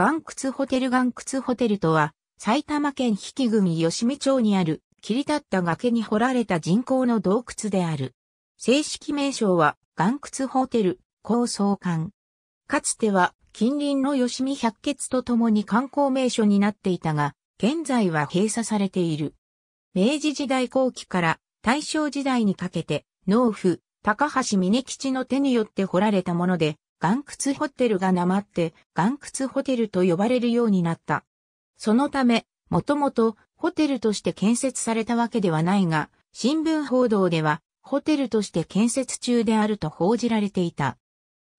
岩窟ホテル岩窟ホテルとは、埼玉県比企組吉見町にある、切り立った崖に掘られた人工の洞窟である。正式名称は、岩窟ホテル、高層館。かつては、近隣の吉見百穴とともに観光名所になっていたが、現在は閉鎖されている。明治時代後期から大正時代にかけて、農夫、高橋峰吉の手によって掘られたもので、岩窟ホテルがなまって、岩窟ホテルと呼ばれるようになった。そのため、もともとホテルとして建設されたわけではないが、新聞報道ではホテルとして建設中であると報じられていた。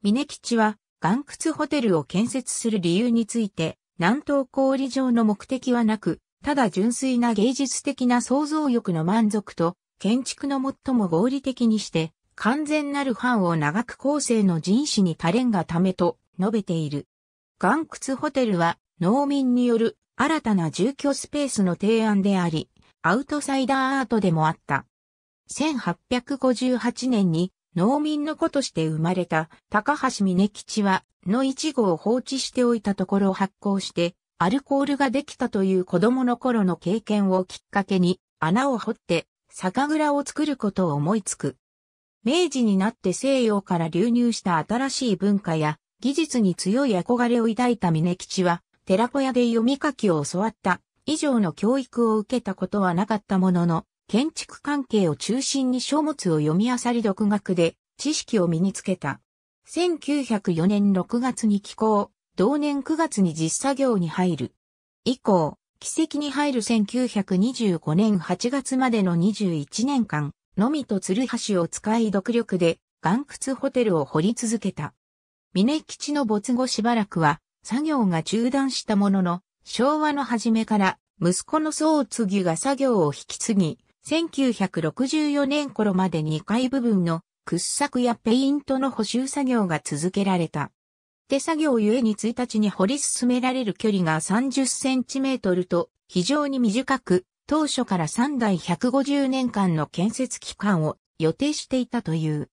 峰吉は岩窟ホテルを建設する理由について、南東小売上の目的はなく、ただ純粋な芸術的な想像力の満足と、建築の最も合理的にして、完全なる藩を長く後世の人士に垂れんがためと述べている。岩窟ホテルは農民による新たな住居スペースの提案であり、アウトサイダーアートでもあった。1858年に農民の子として生まれた高橋峰吉は、の一号を放置しておいたところを発行して、アルコールができたという子供の頃の経験をきっかけに、穴を掘って、酒蔵を作ることを思いつく。明治になって西洋から流入した新しい文化や技術に強い憧れを抱いた峰吉は、寺子屋で読み書きを教わった以上の教育を受けたことはなかったものの、建築関係を中心に書物を読み漁り独学で知識を身につけた。1904年6月に寄港、同年9月に実作業に入る。以降、奇跡に入る1925年8月までの21年間、のみと鶴橋を使い独力で岩窟ホテルを掘り続けた。峰吉の没後しばらくは作業が中断したものの、昭和の初めから息子の宗継が作業を引き継ぎ、1964年頃まで2階部分の掘削やペイントの補修作業が続けられた。手作業ゆえに1日に掘り進められる距離が30センチメートルと非常に短く、当初から3代150年間の建設期間を予定していたという。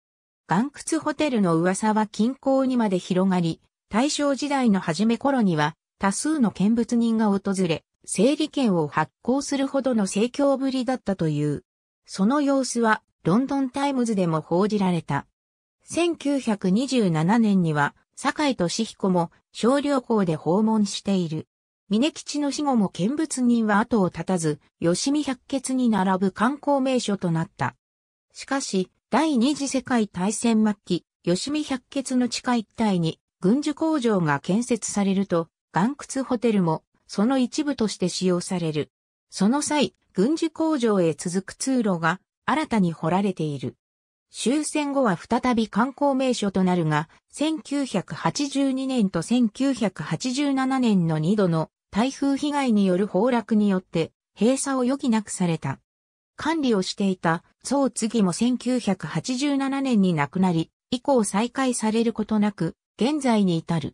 岩窟ホテルの噂は近郊にまで広がり、大正時代の初め頃には多数の見物人が訪れ、整理券を発行するほどの盛況ぶりだったという。その様子はロンドンタイムズでも報じられた。1927年には、坂井敏彦も少量校で訪問している。峰吉の死後も見物人は後を絶たず、吉見百穴に並ぶ観光名所となった。しかし、第二次世界大戦末期、吉見百穴の地下一帯に軍需工場が建設されると、岩窟ホテルもその一部として使用される。その際、軍需工場へ続く通路が新たに掘られている。終戦後は再び観光名所となるが、1982年と1987年の2度の台風被害による崩落によって閉鎖を余儀なくされた。管理をしていた総次も1987年に亡くなり、以降再開されることなく、現在に至る。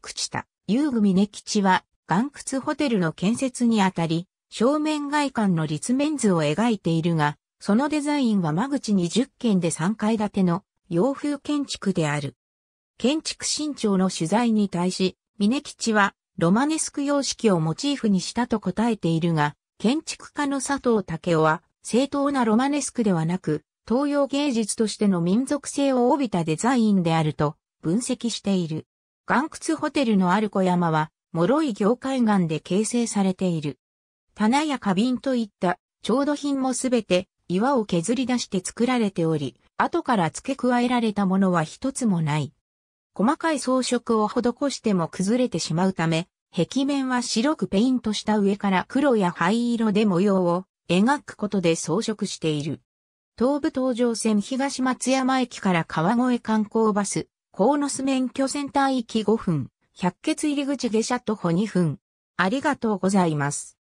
朽田、遊具峰吉は、岩窟ホテルの建設にあたり、正面外観の立面図を描いているが、そのデザインは間口20軒で3階建ての洋風建築である。建築新潮の取材に対し、峰吉はロマネスク様式をモチーフにしたと答えているが、建築家の佐藤武雄は正当なロマネスクではなく、東洋芸術としての民族性を帯びたデザインであると分析している。岩窟ホテルのある小山は、脆い業界岩で形成されている。棚や花瓶といった調度品もすべて岩を削り出して作られており、後から付け加えられたものは一つもない。細かい装飾を施しても崩れてしまうため、壁面は白くペイントした上から黒や灰色で模様を描くことで装飾している。東武東上線東松山駅から川越観光バス、鴻巣免許センター行き5分、百血入口下車徒歩2分。ありがとうございます。